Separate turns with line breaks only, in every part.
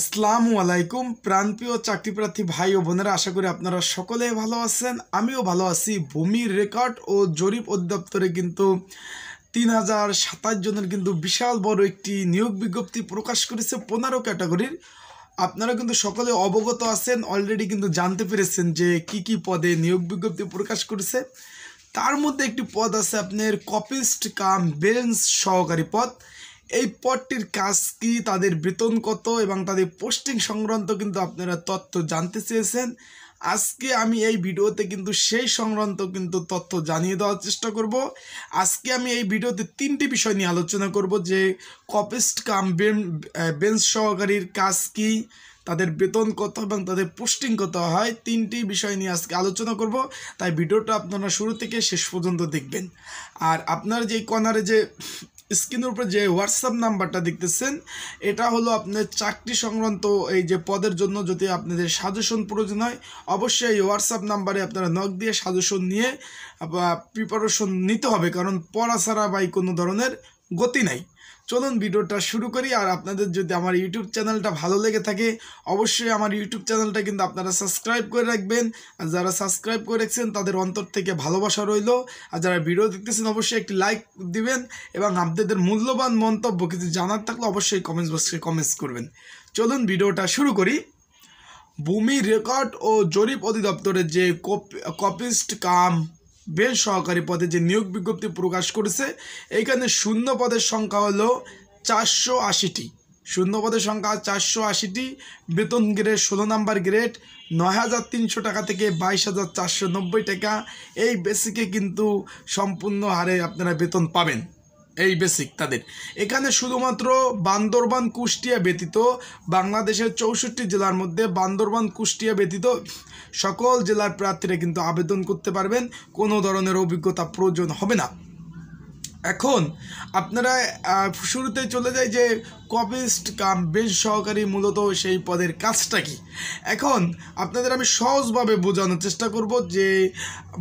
আসসালামু আলাইকুম প্রাণপ্রিয় চাকরি প্রার্থী ভাই ও বোনেরা আশা করি আপনারা সকলে ভালো আছেন আমিও ভালো আছি ভূমির রেকর্ড ও জরিপ অধিদপ্তরে কিন্তু তিন হাজার সাতাশ জনের কিন্তু বিশাল বড় একটি নিয়োগ বিজ্ঞপ্তি প্রকাশ করেছে পনেরো ক্যাটাগরির আপনারা কিন্তু সকলে অবগত আছেন অলরেডি কিন্তু জানতে পেরেছেন যে কি কি পদে নিয়োগ বিজ্ঞপ্তি প্রকাশ করেছে তার মধ্যে একটি পদ আছে আপনার কপিস্ট কাম বেঞ্চ সহকারী পদ এই পদটির কাজ কি তাদের বেতন কত এবং তাদের পোস্টিং সংক্রান্ত কিন্তু আপনারা তথ্য জানতে চেয়েছেন আজকে আমি এই ভিডিওতে কিন্তু সেই সংক্রান্ত কিন্তু তথ্য জানিয়ে দেওয়ার চেষ্টা করব আজকে আমি এই ভিডিওতে তিনটি বিষয় নিয়ে আলোচনা করব যে কপিস্ট কাম বেঞ্চ সহকারীর কাজ কি তাদের বেতন কত এবং তাদের পোস্টিং কত হয় তিনটি বিষয় নিয়ে আজকে আলোচনা করব তাই ভিডিওটা আপনারা শুরু থেকে শেষ পর্যন্ত দেখবেন আর আপনার যে কনারে যে স্ক্রিনের উপরে যে হোয়াটসঅ্যাপ নাম্বারটা দেখতেছেন এটা হলো আপনার চাকরি সংক্রান্ত এই যে পদের জন্য যদি আপনাদের সাজেশন প্রয়োজন হয় অবশ্যই এই হোয়াটসঅ্যাপ নাম্বারে আপনারা নক দিয়ে সাজেশন নিয়ে প্রিপারেশন নিতে হবে কারণ পড়া ছাড়া বা কোনো ধরনের গতি নাই চলুন ভিডিওটা শুরু করি আর আপনাদের যদি আমার ইউটিউব চ্যানেলটা ভালো লেগে থাকে অবশ্যই আমার ইউটিউব চ্যানেলটা কিন্তু আপনারা সাবস্ক্রাইব করে রাখবেন আর যারা সাবস্ক্রাইব করে রাখছেন তাদের অন্তর থেকে ভালোবাসা রইল আর যারা ভিডিও দেখতেছেন অবশ্যই একটি লাইক দিবেন এবং আপনাদের মূল্যবান মন্তব্য কিছু জানার থাকলে অবশ্যই কমেন্টস বক্সে কমেন্টস করবেন চলুন ভিডিওটা শুরু করি ভূমি রেকর্ড ও জরিপ অধিদপ্তরের যে কপিস্ট কাম বেশ সহকারী পদে যে নিয়োগ বিজ্ঞপ্তি প্রকাশ করেছে এইখানে শূন্য পদের সংখ্যা হলো চারশো আশিটি শূন্য পদের সংখ্যা চারশো আশিটি বেতন গ্রেড ষোলো নাম্বার গ্রেড নয় হাজার তিনশো টাকা থেকে বাইশ হাজার চারশো নব্বই টাকা এই বেসিকে কিন্তু সম্পূর্ণ হারে আপনারা বেতন পাবেন এই বেসিক তাদের এখানে শুধুমাত্র বান্দরবান কুষ্টিয়া ব্যতীত বাংলাদেশের চৌষট্টি জেলার মধ্যে বান্দরবান কুষ্টিয়া ব্যতীত সকল জেলার প্রার্থীরা কিন্তু আবেদন করতে পারবেন কোনো ধরনের অভিজ্ঞতা প্রয়োজন হবে না এখন আপনারা শুরুতে চলে যায় যে কপিস্ট কাম বেশ সহকারী মূলত সেই পদের কাজটা কি এখন আপনাদের আমি সহজভাবে বোঝানোর চেষ্টা করব যে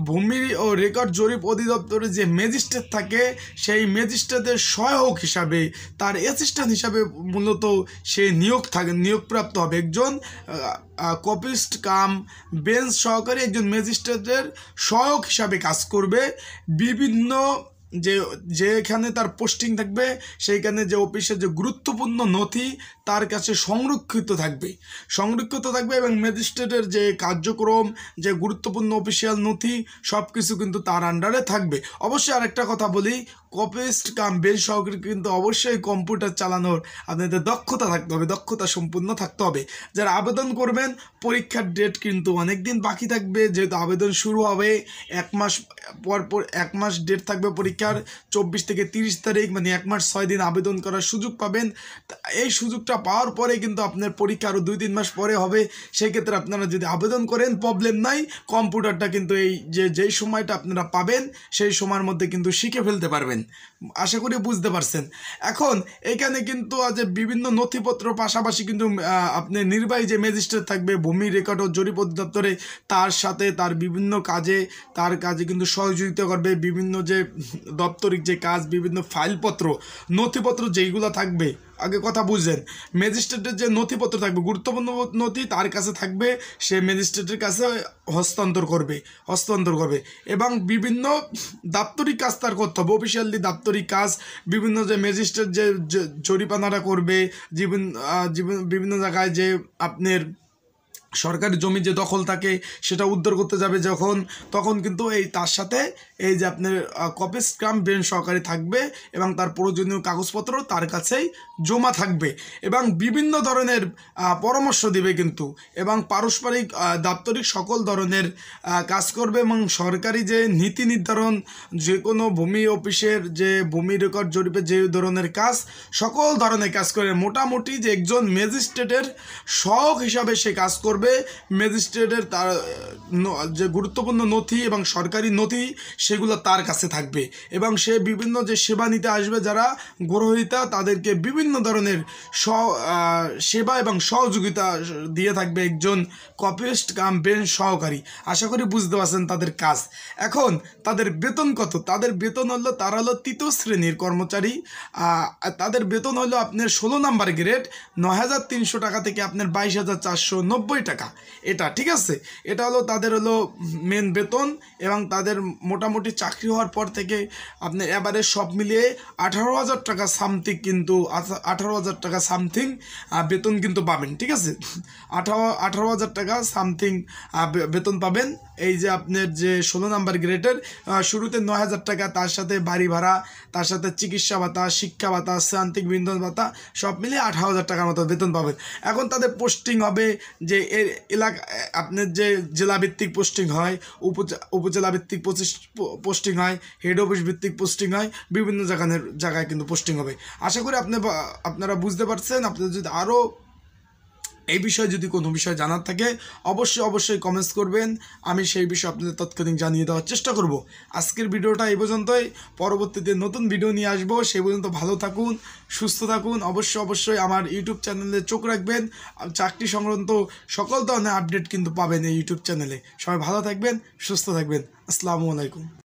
ভূমি ও রেকর্ড জরিপ অধিদপ্তরে যে ম্যাজিস্ট্রেট থাকে সেই ম্যাজিস্ট্রেটের সহায়ক হিসাবে তার অ্যাসিস্ট্যান্ট হিসাবে মূলত সে নিয়োগ থাকে নিয়োগপ্রাপ্ত হবে একজন কপিস্ট কাম বেঞ্চ সহকারী একজন ম্যাজিস্ট্রেটের সহায়ক হিসাবে কাজ করবে বিভিন্ন যে যেখানে তার পোস্টিং থাকবে সেইখানে যে অফিসে যে গুরুত্বপূর্ণ নথি তার কাছে সংরক্ষিত থাকবে সংরক্ষিত থাকবে এবং ম্যাজিস্ট্রেটের যে কার্যক্রম যে গুরুত্বপূর্ণ অফিসিয়াল নথি সব কিছু কিন্তু তার আন্ডারে থাকবে অবশ্যই আরেকটা কথা বলি কপেস্ট কাম বেল সহকারী কিন্তু অবশ্যই কম্পিউটার চালানোর আপনাদের দক্ষতা থাকতে হবে দক্ষতা সম্পূর্ণ থাকতে হবে যারা আবেদন করবেন পরীক্ষার ডেট কিন্তু অনেক দিন বাকি থাকবে যেহেতু আবেদন শুরু হবে এক মাস পর পর এক মাস ডেট থাকবে পরীক্ষা পরীক্ষার চব্বিশ থেকে তিরিশ তারিখ মানে এক মাস ছয় দিন আবেদন করার সুযোগ পাবেন এই সুযোগটা পাওয়ার পরে কিন্তু আপনার পরীক্ষা আরও দুই তিন মাস পরে হবে সেক্ষেত্রে আপনারা যদি আবেদন করেন প্রবলেম নাই কম্পিউটারটা কিন্তু এই যে যেই সময়টা আপনারা পাবেন সেই সময়ের মধ্যে কিন্তু শিখে ফেলতে পারবেন আশা করি বুঝতে পারছেন এখন এখানে কিন্তু যে বিভিন্ন নথিপত্র পাশাপাশি কিন্তু আপনি নির্বাহী যে ম্যাজিস্ট্রেট থাকবে ভূমি রেকর্ড ও জরিপ অধিদপ্তরে তার সাথে তার বিভিন্ন কাজে তার কাজে কিন্তু সহযোগিতা করবে বিভিন্ন যে দপ্তরিক যে কাজ বিভিন্ন ফাইলপত্র নথিপত্র যেইগুলো থাকবে আগে কথা বুঝলেন ম্যাজিস্ট্রেটের যে নথিপত্র থাকবে গুরুত্বপূর্ণ নথি তার কাছে থাকবে সে ম্যাজিস্ট্রেটের কাছে হস্তান্তর করবে হস্তান্তর করবে এবং বিভিন্ন দাপ্তরিক কাজ তার করতে হবে অফিসিয়ালি দাপ্তরিক কাজ বিভিন্ন যে ম্যাজিস্ট্রেট যে জরিপানাটা করবে জীবন বিভিন্ন জায়গায় যে আপনার সরকারি জমি যে দখল থাকে সেটা উদ্ধার করতে যাবে যখন তখন কিন্তু এই তার সাথে এই যে আপনার কপি স্ক্রাম ব্রেন সহকারী থাকবে এবং তার প্রয়োজনীয় কাগজপত্র তার কাছেই জমা থাকবে এবং বিভিন্ন ধরনের পরামর্শ দিবে কিন্তু এবং পারস্পরিক দাপ্তরিক সকল ধরনের কাজ করবে এবং সরকারি যে নীতি নির্ধারণ যে কোনো ভূমি অফিসের যে ভূমি রেকর্ড জরিপে যে ধরনের কাজ সকল ধরনের কাজ করে মোটামুটি যে একজন ম্যাজিস্ট্রেটের শখ হিসাবে সে কাজ করবে করবে ম্যাজিস্ট্রেটের তার যে গুরুত্বপূর্ণ নথি এবং সরকারি নথি সেগুলো তার কাছে থাকবে এবং সে বিভিন্ন যে সেবা নিতে আসবে যারা গ্রহিতা তাদেরকে বিভিন্ন ধরনের স সেবা এবং সহযোগিতা দিয়ে থাকবে একজন কপিস্ট কাম সহকারী আশা করি বুঝতে পারছেন তাদের কাজ এখন তাদের বেতন কত তাদের বেতন হলো তারা হলো তৃতীয় শ্রেণীর কর্মচারী তাদের বেতন হলো আপনার ষোলো নাম্বার গ্রেড ন হাজার তিনশো টাকা থেকে আপনার বাইশ হাজার চারশো নব্বই টাকা এটা ঠিক আছে এটা হলো তাদের হলো মেন বেতন এবং তাদের মোটামুটি চাকরি হওয়ার পর থেকে আপনি এবারে সব মিলিয়ে আঠারো হাজার টাকা সামথিং কিন্তু আঠারো হাজার টাকা সামথিং বেতন কিন্তু পাবেন ঠিক আছে আঠারো আঠারো হাজার টাকা সামথিং বেতন পাবেন এই যে আপনার যে ষোলো নাম্বার গ্রেডের শুরুতে নয় হাজার টাকা তার সাথে বাড়ি ভাড়া তার সাথে চিকিৎসা ভাতা শিক্ষা ভাতা শান্তিক বিন্দন ভাতা সব মিলিয়ে আঠারো হাজার টাকার মতো বেতন পাবেন এখন তাদের পোস্টিং হবে যে এর এলাকা আপনার যে জেলাভিত্তিক পোস্টিং হয় উপজেলা ভিত্তিক পোস্টিং হয় হেড অফিস ভিত্তিক পোস্টিং হয় বিভিন্ন জায়গায় জায়গায় কিন্তু পোস্টিং হবে আশা করি আপনি আপনারা বুঝতে পারছেন আপনাদের যদি আরও এই বিষয়ে যদি কোনো বিষয় জানার থাকে অবশ্যই অবশ্যই কমেন্টস করবেন আমি সেই বিষয়ে আপনাদের তৎক্ষণিক জানিয়ে দেওয়ার চেষ্টা করব আজকের ভিডিওটা এই পর্যন্তই পরবর্তীতে নতুন ভিডিও নিয়ে আসবো সেই পর্যন্ত ভালো থাকুন সুস্থ থাকুন অবশ্যই অবশ্যই আমার ইউটিউব চ্যানেলে চোখ রাখবেন চাকরি সংক্রান্ত সকল ধরনের আপডেট কিন্তু পাবেন এই ইউটিউব চ্যানেলে সবাই ভালো থাকবেন সুস্থ থাকবেন আসসালামু আলাইকুম